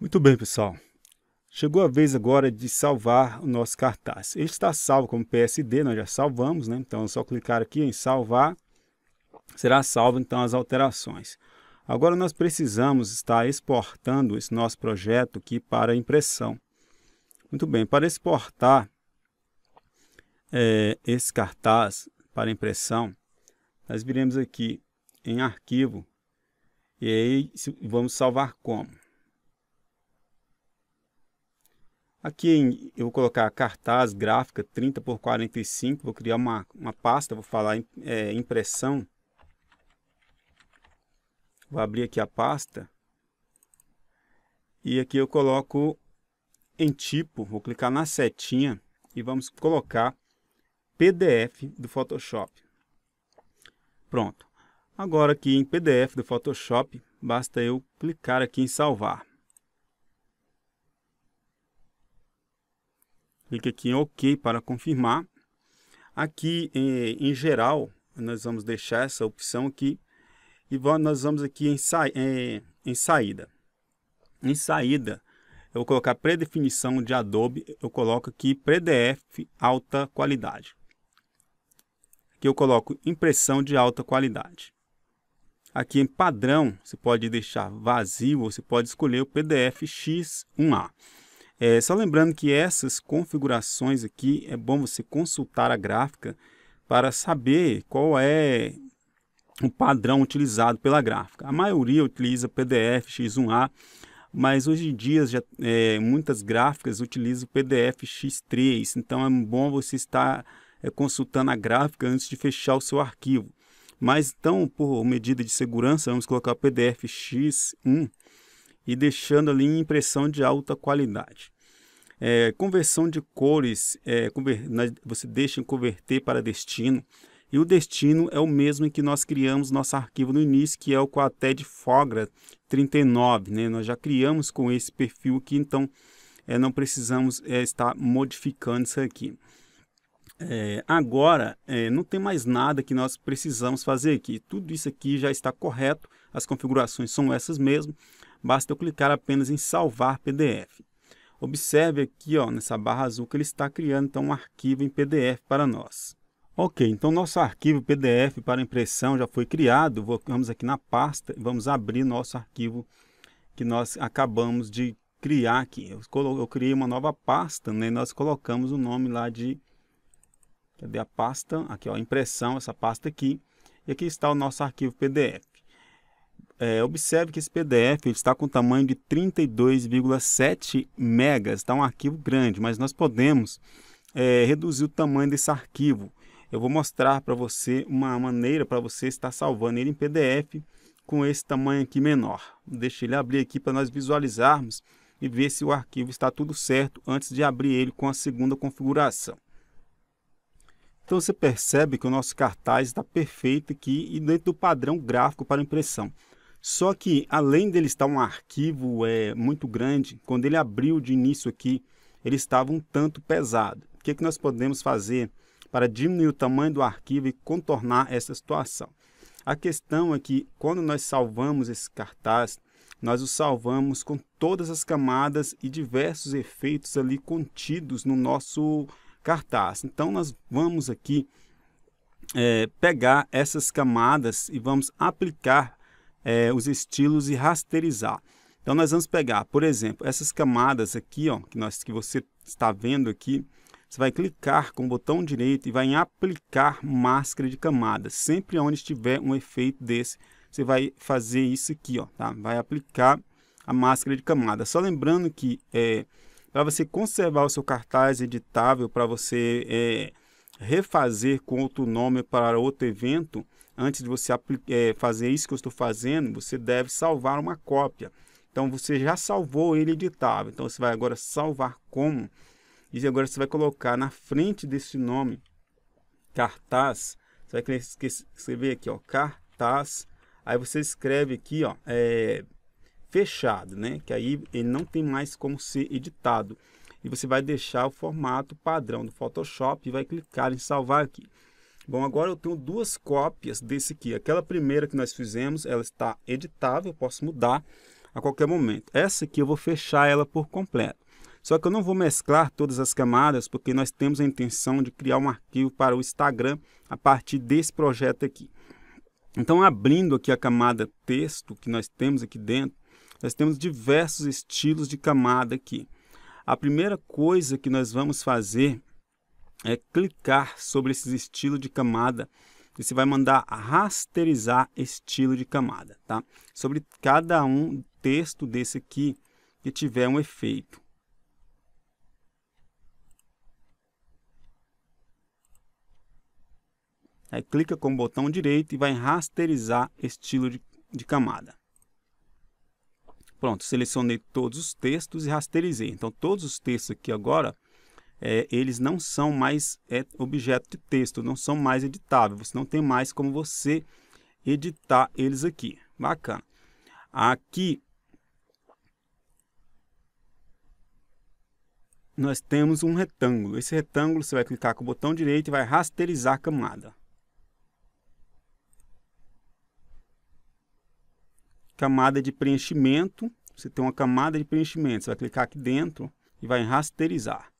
muito bem, pessoal. Chegou a vez agora de salvar o nosso cartaz. Ele está salvo como PSD, nós já salvamos, né? Então é só clicar aqui em salvar, será salvo então as alterações. Agora nós precisamos estar exportando esse nosso projeto aqui para impressão. Muito bem, para exportar é, esse cartaz para impressão, nós viremos aqui em arquivo, e aí vamos salvar como? Aqui eu vou colocar cartaz, gráfica 30 por 45, vou criar uma, uma pasta, vou falar é, impressão. Vou abrir aqui a pasta. E aqui eu coloco em tipo, vou clicar na setinha e vamos colocar PDF do Photoshop. Pronto. Agora aqui em PDF do Photoshop, basta eu clicar aqui em salvar. Clique aqui em OK para confirmar. Aqui em, eh, em geral, nós vamos deixar essa opção aqui e nós vamos aqui em, sa em, eh, em saída. Em saída, eu vou colocar predefinição de Adobe, eu coloco aqui PDF alta qualidade. Aqui eu coloco impressão de alta qualidade. Aqui em padrão, você pode deixar vazio ou você pode escolher o PDF X1A. É, só lembrando que essas configurações aqui é bom você consultar a gráfica para saber qual é o padrão utilizado pela gráfica. A maioria utiliza PDF X1A, mas hoje em dia já, é, muitas gráficas utilizam PDF X3, então é bom você estar é, consultando a gráfica antes de fechar o seu arquivo. Mas então, por medida de segurança, vamos colocar o PDF X1 e deixando ali impressão de alta qualidade. É, conversão de cores, é, você deixa em converter para destino. E o destino é o mesmo em que nós criamos nosso arquivo no início, que é o Quated Fogra 39. Né? Nós já criamos com esse perfil aqui, então é, não precisamos é, estar modificando isso aqui é, agora é, não tem mais nada que nós precisamos fazer aqui. Tudo isso aqui já está correto, as configurações são essas mesmo. Basta eu clicar apenas em salvar PDF. Observe aqui ó, nessa barra azul que ele está criando então, um arquivo em PDF para nós. Ok, então nosso arquivo PDF para impressão já foi criado. Vamos aqui na pasta e vamos abrir nosso arquivo que nós acabamos de criar aqui. Eu, eu criei uma nova pasta né, e nós colocamos o nome lá de Cadê a pasta? Aqui, ó, impressão, essa pasta aqui. E aqui está o nosso arquivo PDF. É, observe que esse PDF está com tamanho de 32,7 megas. Está um arquivo grande, mas nós podemos é, reduzir o tamanho desse arquivo. Eu vou mostrar para você uma maneira para você estar salvando ele em PDF com esse tamanho aqui menor. Deixa ele abrir aqui para nós visualizarmos e ver se o arquivo está tudo certo antes de abrir ele com a segunda configuração. Então você percebe que o nosso cartaz está perfeito aqui e dentro do padrão gráfico para impressão. Só que além dele estar um arquivo é, muito grande, quando ele abriu de início aqui, ele estava um tanto pesado. O que, é que nós podemos fazer para diminuir o tamanho do arquivo e contornar essa situação? A questão é que quando nós salvamos esse cartaz, nós o salvamos com todas as camadas e diversos efeitos ali contidos no nosso cartaz. Então, nós vamos aqui é, pegar essas camadas e vamos aplicar é, os estilos e rasterizar. Então, nós vamos pegar, por exemplo, essas camadas aqui, ó, que, nós, que você está vendo aqui, você vai clicar com o botão direito e vai em aplicar máscara de camada. Sempre onde estiver um efeito desse, você vai fazer isso aqui, ó, tá? Vai aplicar a máscara de camada. Só lembrando que é, para você conservar o seu cartaz editável, para você é, refazer com outro nome para outro evento, antes de você é, fazer isso que eu estou fazendo, você deve salvar uma cópia. Então você já salvou ele editável. Então você vai agora salvar como. E agora você vai colocar na frente desse nome cartaz. Você vai escrever aqui, ó, cartaz. Aí você escreve aqui, ó, é, fechado, né? Que aí ele não tem mais como ser editado. E você vai deixar o formato padrão do Photoshop e vai clicar em salvar aqui. Bom, agora eu tenho duas cópias desse aqui. Aquela primeira que nós fizemos, ela está editável, eu posso mudar a qualquer momento. Essa aqui eu vou fechar ela por completo. Só que eu não vou mesclar todas as camadas, porque nós temos a intenção de criar um arquivo para o Instagram a partir desse projeto aqui. Então, abrindo aqui a camada texto que nós temos aqui dentro, nós temos diversos estilos de camada aqui. A primeira coisa que nós vamos fazer é clicar sobre esses estilos de camada e você vai mandar rasterizar estilo de camada, tá? Sobre cada um texto desse aqui que tiver um efeito. Aí clica com o botão direito e vai rasterizar estilo de, de camada. Pronto, selecionei todos os textos e rasterizei. Então, todos os textos aqui agora, é, eles não são mais é, objeto de texto, não são mais editáveis. Você não tem mais como você editar eles aqui. Bacana. Aqui nós temos um retângulo. Esse retângulo você vai clicar com o botão direito e vai rasterizar a camada. camada de preenchimento. Você tem uma camada de preenchimento. Você vai clicar aqui dentro e vai rasterizar.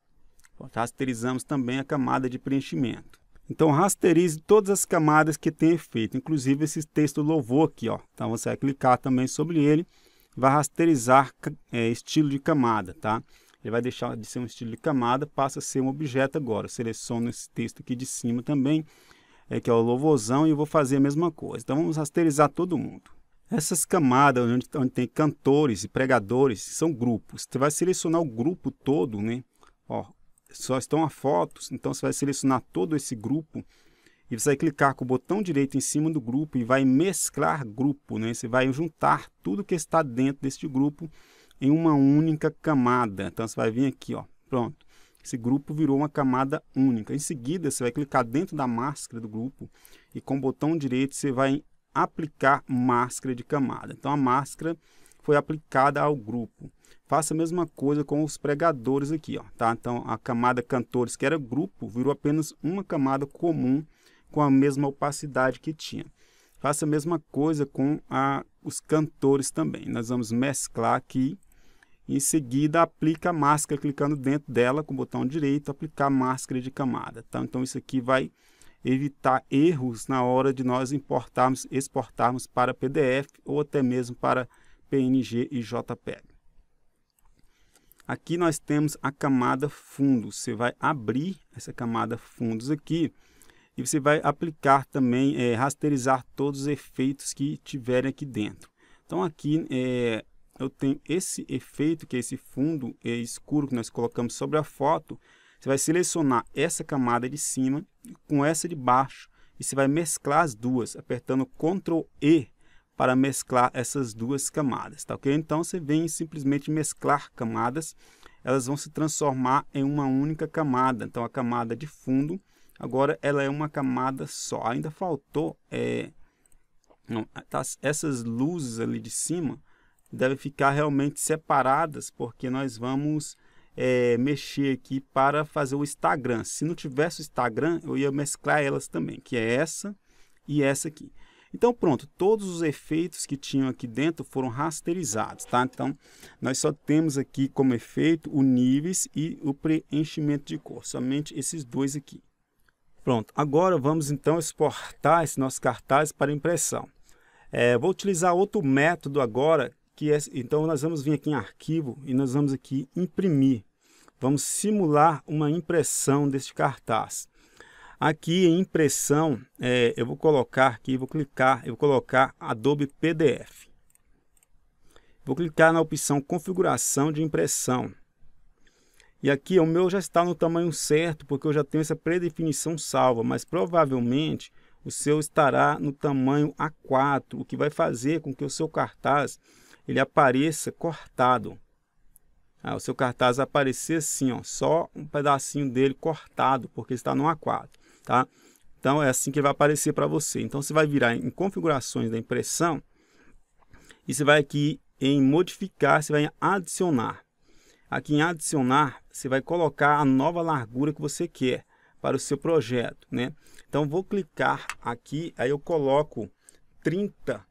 Rasterizamos também a camada de preenchimento. Então rasterize todas as camadas que tem efeito, inclusive esse texto louvor aqui. Ó. Então você vai clicar também sobre ele, vai rasterizar é, estilo de camada. Tá? Ele vai deixar de ser um estilo de camada, passa a ser um objeto agora. Seleciono esse texto aqui de cima também, é, que é o louvorzão, e eu vou fazer a mesma coisa. Então vamos rasterizar todo mundo. Essas camadas onde, onde tem cantores e pregadores são grupos. Você vai selecionar o grupo todo, né? Ó, só estão as fotos, então você vai selecionar todo esse grupo e você vai clicar com o botão direito em cima do grupo e vai mesclar grupo, né? Você vai juntar tudo que está dentro deste grupo em uma única camada. Então você vai vir aqui, ó, pronto. Esse grupo virou uma camada única. Em seguida, você vai clicar dentro da máscara do grupo e com o botão direito você vai aplicar máscara de camada. Então a máscara foi aplicada ao grupo. Faça a mesma coisa com os pregadores aqui, ó, tá? Então a camada cantores, que era grupo, virou apenas uma camada comum com a mesma opacidade que tinha. Faça a mesma coisa com a, os cantores também. Nós vamos mesclar aqui. Em seguida, aplica a máscara, clicando dentro dela com o botão direito, aplicar máscara de camada. Tá? Então, isso aqui vai evitar erros na hora de nós importarmos, exportarmos para PDF ou até mesmo para PNG e JPEG. Aqui nós temos a camada fundo. Você vai abrir essa camada fundos aqui e você vai aplicar também, é, rasterizar todos os efeitos que tiverem aqui dentro. Então aqui é, eu tenho esse efeito, que é esse fundo é, escuro que nós colocamos sobre a foto, você vai selecionar essa camada de cima com essa de baixo e você vai mesclar as duas, apertando Ctrl E para mesclar essas duas camadas, tá ok? Então você vem simplesmente mesclar camadas, elas vão se transformar em uma única camada. Então a camada de fundo, agora ela é uma camada só. Ainda faltou é, não, tá, essas luzes ali de cima devem ficar realmente separadas, porque nós vamos é, mexer aqui para fazer o Instagram. Se não tivesse o Instagram, eu ia mesclar elas também, que é essa e essa aqui. Então pronto, todos os efeitos que tinham aqui dentro foram rasterizados, tá? Então nós só temos aqui como efeito o níveis e o preenchimento de cor, somente esses dois aqui. Pronto, agora vamos então exportar esse nosso cartaz para impressão. É, vou utilizar outro método agora que é, então nós vamos vir aqui em arquivo e nós vamos aqui imprimir. Vamos simular uma impressão deste cartaz. Aqui em impressão, é, eu vou colocar aqui, vou clicar, eu vou colocar Adobe PDF. Vou clicar na opção configuração de impressão. E aqui o meu já está no tamanho certo, porque eu já tenho essa predefinição salva, mas provavelmente o seu estará no tamanho A4, o que vai fazer com que o seu cartaz ele apareça cortado. Ah, o seu cartaz aparecer assim, ó, só um pedacinho dele cortado, porque está no A4, tá? Então é assim que vai aparecer para você. Então você vai virar em configurações da impressão e você vai aqui em modificar, você vai em adicionar. Aqui em adicionar, você vai colocar a nova largura que você quer para o seu projeto, né? Então vou clicar aqui, aí eu coloco 30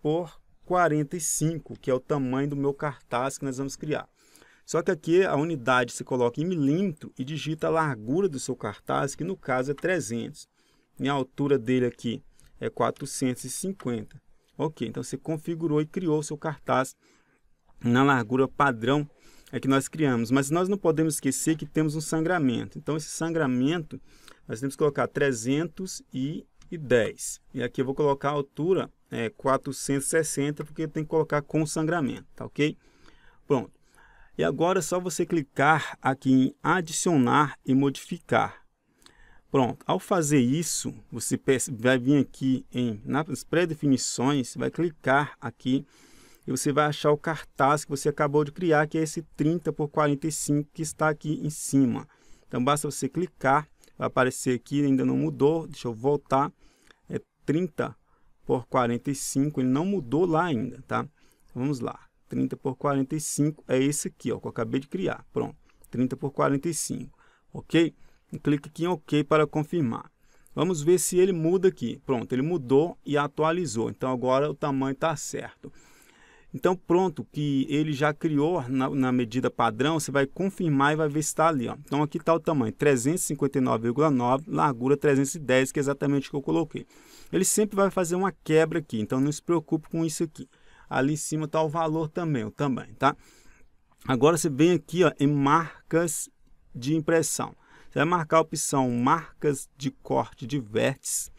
por 45, que é o tamanho do meu cartaz que nós vamos criar. Só que aqui a unidade se coloca em milímetro e digita a largura do seu cartaz, que no caso é 300. E a altura dele aqui é 450. Ok, então você configurou e criou o seu cartaz na largura padrão é que nós criamos. Mas nós não podemos esquecer que temos um sangramento. Então esse sangramento nós temos que colocar 300 e 410. E aqui eu vou colocar a altura é, 460, porque tem que colocar com sangramento, tá ok? Pronto. E agora é só você clicar aqui em adicionar e modificar. Pronto, ao fazer isso, você vai vir aqui em, nas pré-definições, vai clicar aqui e você vai achar o cartaz que você acabou de criar, que é esse 30 por 45 que está aqui em cima. Então, basta você clicar Vai aparecer aqui, ainda não mudou. Deixa eu voltar. É 30 por 45, ele não mudou lá ainda, tá? Vamos lá. 30 por 45 é esse aqui, ó, que eu acabei de criar. Pronto. 30 por 45, ok? clique aqui em OK para confirmar. Vamos ver se ele muda aqui. Pronto, ele mudou e atualizou. Então, agora o tamanho está certo. Então, pronto, que ele já criou na, na medida padrão, você vai confirmar e vai ver se está ali. Ó. Então, aqui está o tamanho, 359,9, largura 310, que é exatamente o que eu coloquei. Ele sempre vai fazer uma quebra aqui, então não se preocupe com isso aqui. Ali em cima está o valor também, o tamanho, tá? Agora você vem aqui ó, em marcas de impressão. Você vai marcar a opção marcas de corte de vértices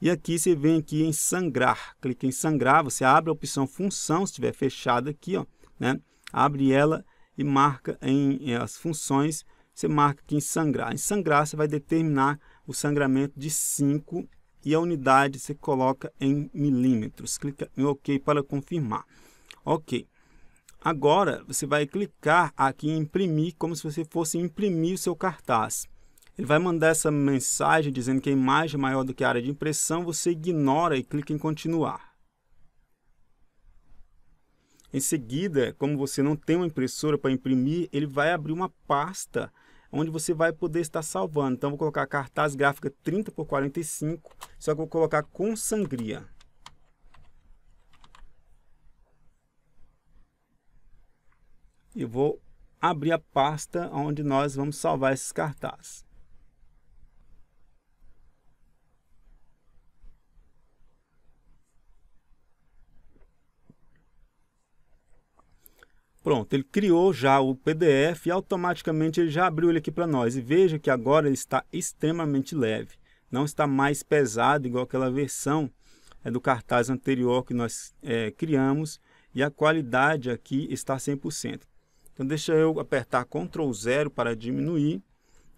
e aqui você vem aqui em sangrar, clica em sangrar, você abre a opção função, se estiver fechada aqui, ó, né? abre ela e marca em, em, eh, as funções, você marca aqui em sangrar. Em sangrar você vai determinar o sangramento de 5 e a unidade você coloca em milímetros. Clica em OK para confirmar. Ok. Agora você vai clicar aqui em imprimir como se você fosse imprimir o seu cartaz. Ele vai mandar essa mensagem dizendo que a imagem é maior do que a área de impressão, você ignora e clica em continuar. Em seguida, como você não tem uma impressora para imprimir, ele vai abrir uma pasta onde você vai poder estar salvando. Então, vou colocar cartaz gráfica 30 por 45, só que vou colocar com sangria. E vou abrir a pasta onde nós vamos salvar esses cartazes. Pronto, ele criou já o PDF e automaticamente ele já abriu ele aqui para nós. E veja que agora ele está extremamente leve, não está mais pesado igual aquela versão é, do cartaz anterior que nós é, criamos e a qualidade aqui está 100%. Então deixa eu apertar Ctrl zero para diminuir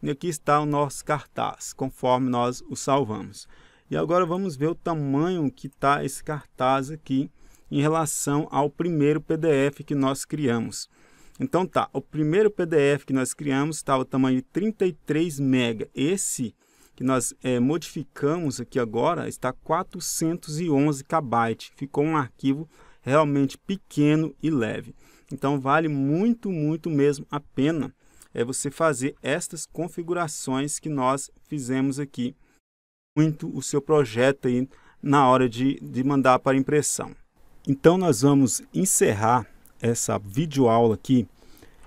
e aqui está o nosso cartaz, conforme nós o salvamos. E agora vamos ver o tamanho que está esse cartaz aqui em relação ao primeiro PDF que nós criamos. Então tá, o primeiro PDF que nós criamos estava tá tamanho de 33 MB. Esse que nós é, modificamos aqui agora está 411 KB. Ficou um arquivo realmente pequeno e leve. Então vale muito, muito mesmo a pena é você fazer estas configurações que nós fizemos aqui. Muito o seu projeto aí na hora de, de mandar para impressão. Então nós vamos encerrar essa videoaula aqui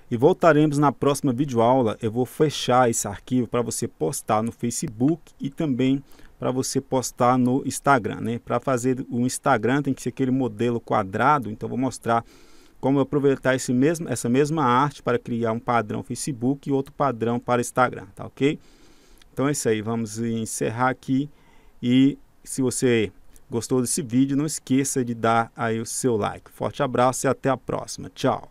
e voltaremos na próxima videoaula. Eu vou fechar esse arquivo para você postar no Facebook e também para você postar no Instagram. Né? Para fazer o Instagram tem que ser aquele modelo quadrado, então vou mostrar como aproveitar esse mesmo, essa mesma arte para criar um padrão Facebook e outro padrão para Instagram, tá ok? Então é isso aí, vamos encerrar aqui e se você Gostou desse vídeo? Não esqueça de dar aí o seu like. Forte abraço e até a próxima. Tchau!